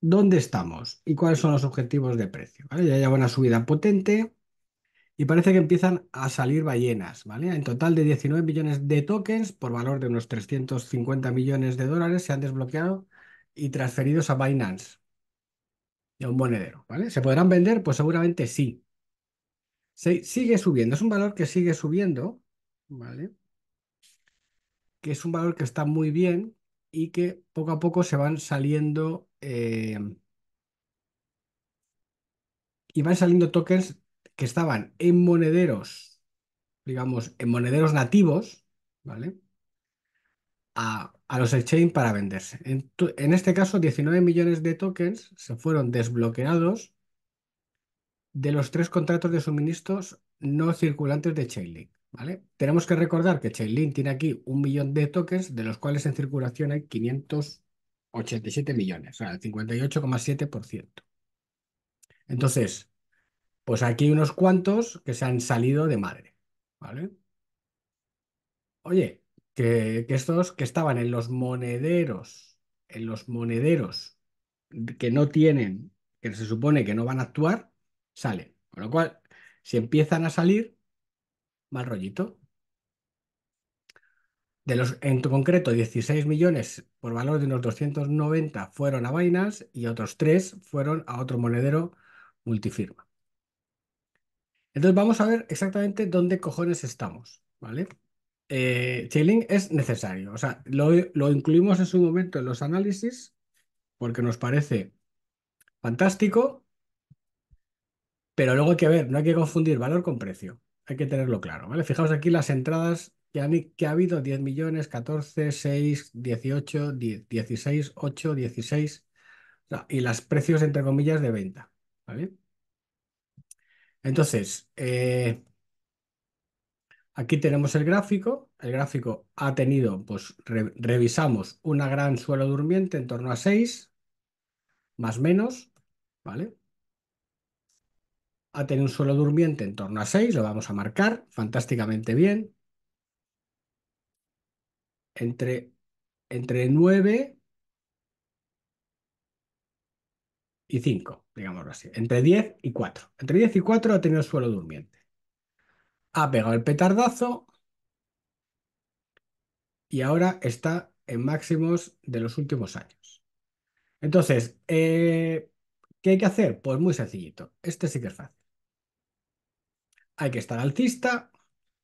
dónde estamos y cuáles son los objetivos de precio. Ya lleva una subida potente y parece que empiezan a salir ballenas. ¿vale? En total de 19 millones de tokens por valor de unos 350 millones de dólares se han desbloqueado y transferidos a Binance, a un monedero. ¿vale? ¿Se podrán vender? Pues seguramente sí. sigue subiendo, es un valor que sigue subiendo, ¿vale? que es un valor que está muy bien y que poco a poco se van saliendo eh, iban saliendo tokens que estaban en monederos, digamos, en monederos nativos, ¿vale? A, los exchange para venderse. En, este caso, 19 millones de tokens se fueron desbloqueados de los tres contratos de suministros no circulantes de Chainlink. ¿Vale? Tenemos que recordar que Chainlink tiene aquí un millón de tokens, de los cuales en circulación hay 500 87 millones, o sea, el 58,7%. Entonces, pues aquí hay unos cuantos que se han salido de madre, ¿vale? Oye, que, que estos que estaban en los monederos, en los monederos que no tienen, que se supone que no van a actuar, salen. Con lo cual, si empiezan a salir, mal rollito. De los, en concreto, 16 millones por valor de unos 290 fueron a Binance y otros 3 fueron a otro monedero multifirma. Entonces vamos a ver exactamente dónde cojones estamos, ¿vale? Eh, es necesario, o sea, lo, lo incluimos en su momento en los análisis porque nos parece fantástico, pero luego hay que ver, no hay que confundir valor con precio, hay que tenerlo claro, ¿vale? Fijaos aquí las entradas que, ha habido 10 millones, 14, 6, 18, 16, 8, 16, y las precios entre comillas de venta. ¿vale? Entonces, eh, aquí tenemos el gráfico. El gráfico ha tenido, pues revisamos una gran suelo durmiente en torno a 6, más menos, ¿vale? Ha tenido un suelo durmiente en torno a 6, lo vamos a marcar fantásticamente bien entre, 9 y 5, digámoslo así, entre 10 y 4. Entre 10 y 4 ha tenido suelo durmiente. Ha pegado el petardazo y ahora está en máximos de los últimos años. Entonces, eh, ¿qué hay que hacer? Pues muy sencillito. Este sí que es fácil. Hay que estar alcista,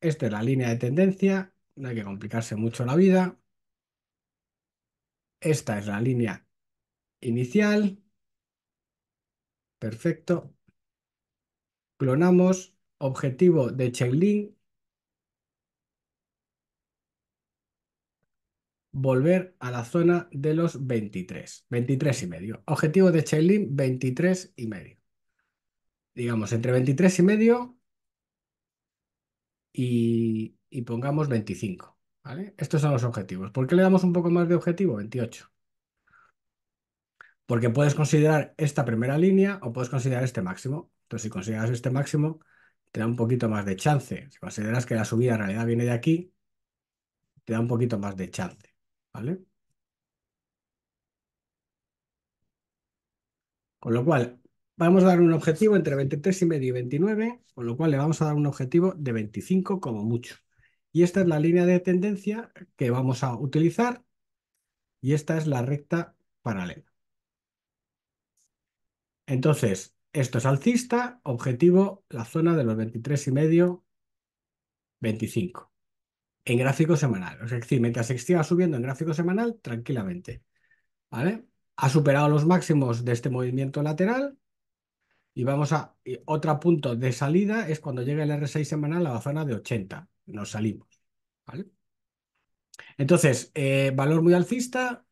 esta es la línea de tendencia no hay que complicarse mucho la vida. Esta es la línea inicial. Perfecto. Clonamos objetivo de link, Volver a la zona de los 23, 23 y medio. Objetivo de Cheylin 23 y medio. Digamos, entre 23 y medio y, pongamos 25. ¿vale? Estos son los objetivos. ¿Por qué le damos un poco más de objetivo? 28. Porque puedes considerar esta primera línea o puedes considerar este máximo. Entonces, si consideras este máximo, te da un poquito más de chance. Si consideras que la subida en realidad viene de aquí, te da un poquito más de chance. ¿Vale? Con lo cual, Vamos a dar un objetivo entre 23 y medio y 29, con lo cual le vamos a dar un objetivo de 25 como mucho. Y esta es la línea de tendencia que vamos a utilizar y esta es la recta paralela. Entonces, esto es alcista, objetivo la zona de los 23 y medio, 25 en gráfico semanal. Es decir, mientras se siga subiendo en gráfico semanal, tranquilamente. ¿Vale? Ha superado los máximos de este movimiento lateral y vamos a otro punto de salida es cuando llega el R6 semanal a la zona de 80. Nos salimos. ¿vale? Entonces, eh, valor muy alcista.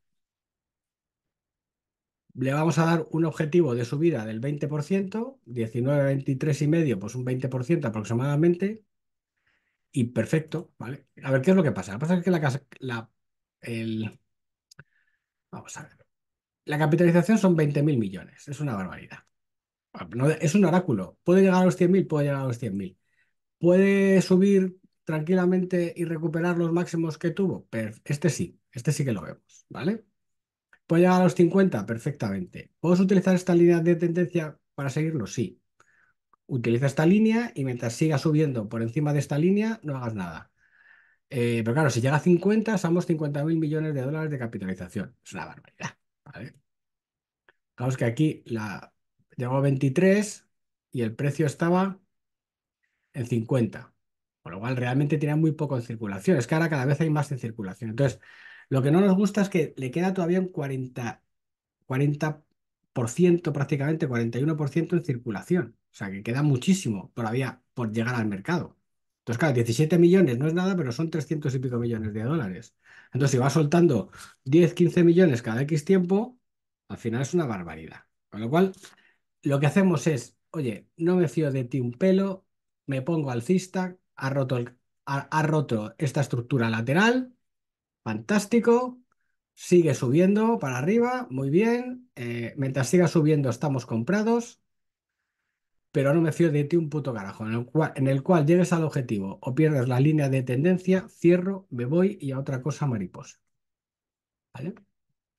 Le vamos a dar un objetivo de subida del 20%, 19 23 y medio, pues un 20% aproximadamente. Y perfecto, ¿vale? A ver qué es lo que pasa. Lo que pasa es que la, el, vamos a ver. La capitalización son 20.000 millones, es una barbaridad. Ah, es un oráculo. Puede llegar a los 100.000, puede llegar a los 100.000. Puede subir tranquilamente y recuperar los máximos que tuvo. este sí, este sí que lo vemos, ¿vale? Puede llegar a los 50, perfectamente. ¿Puedes utilizar esta línea de tendencia para seguirlo? Sí. Utiliza esta línea y mientras siga subiendo por encima de esta línea, no hagas nada. Eh, pero claro, si llega a 50, somos 50.000 mil millones de dólares de capitalización. Es una barbaridad. ¿vale? que aquí la, llegó 23 y el precio estaba en 50. Con lo cual realmente tenía muy poco en circulación. Es que ahora cada vez hay más en circulación. Entonces, lo que no nos gusta es que le queda todavía un 40, 40 prácticamente, 41% en circulación. O sea, que queda muchísimo todavía por llegar al mercado. Entonces, claro, 17 millones no es nada, pero son 300 y pico millones de dólares. Entonces, si va soltando 10, 15 millones cada X tiempo, al final es una barbaridad. Con lo cual, lo que hacemos es, oye, no me fío de ti un pelo, me pongo alcista, ha roto, ha, roto esta estructura lateral, fantástico, sigue subiendo para arriba, muy bien, eh, mientras siga subiendo estamos comprados, pero no me fío de ti un puto carajo, en el, cual, en el cual llegues al objetivo o pierdes la línea de tendencia, cierro, me voy y a otra cosa mariposa. ¿Vale?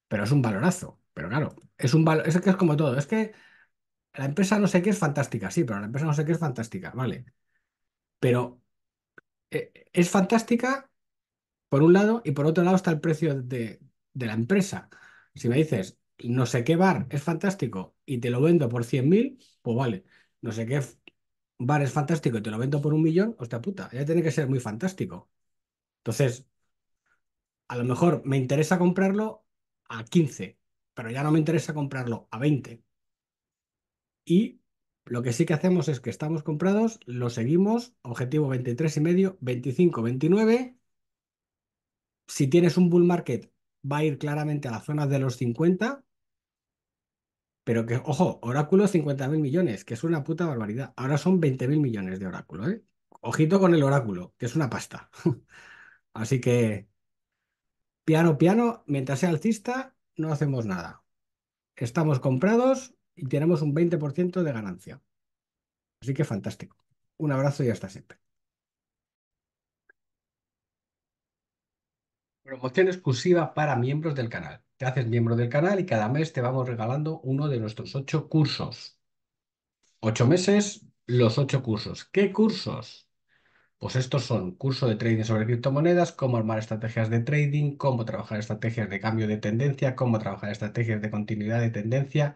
Pero es un valorazo, pero claro, es un valor, es que es como todo, es que la empresa no sé qué es fantástica, sí, pero la empresa no sé qué es fantástica, vale. Pero eh, es fantástica por un lado y por otro lado está el precio de, de la empresa. Si me dices, no sé qué bar es fantástico y te lo vendo por 100.000, pues vale. No sé qué bar es fantástico y te lo vendo por un millón, hostia puta, ya tiene que ser muy fantástico. Entonces, a lo mejor me interesa comprarlo a 15, pero ya no me interesa comprarlo a 20 y lo que sí que hacemos es que estamos comprados, lo seguimos, objetivo 23 y medio, 25, 29. Si tienes un bull market, va a ir claramente a la zona de los 50. Pero que, ojo, Oráculo 50 mil millones, que es una puta barbaridad. Ahora son 20 mil millones de Oráculo, ¿eh? Ojito con el Oráculo, que es una pasta. Así que, piano, piano, mientras sea alcista, no hacemos nada. Estamos comprados, y tenemos un 20% de ganancia. Así que fantástico. Un abrazo y hasta siempre. Promoción exclusiva para miembros del canal. Te haces miembro del canal y cada mes te vamos regalando uno de nuestros ocho cursos. Ocho meses, los ocho cursos. ¿Qué cursos? Pues estos son curso de trading sobre criptomonedas, cómo armar estrategias de trading, cómo trabajar estrategias de cambio de tendencia, cómo trabajar estrategias de continuidad de tendencia,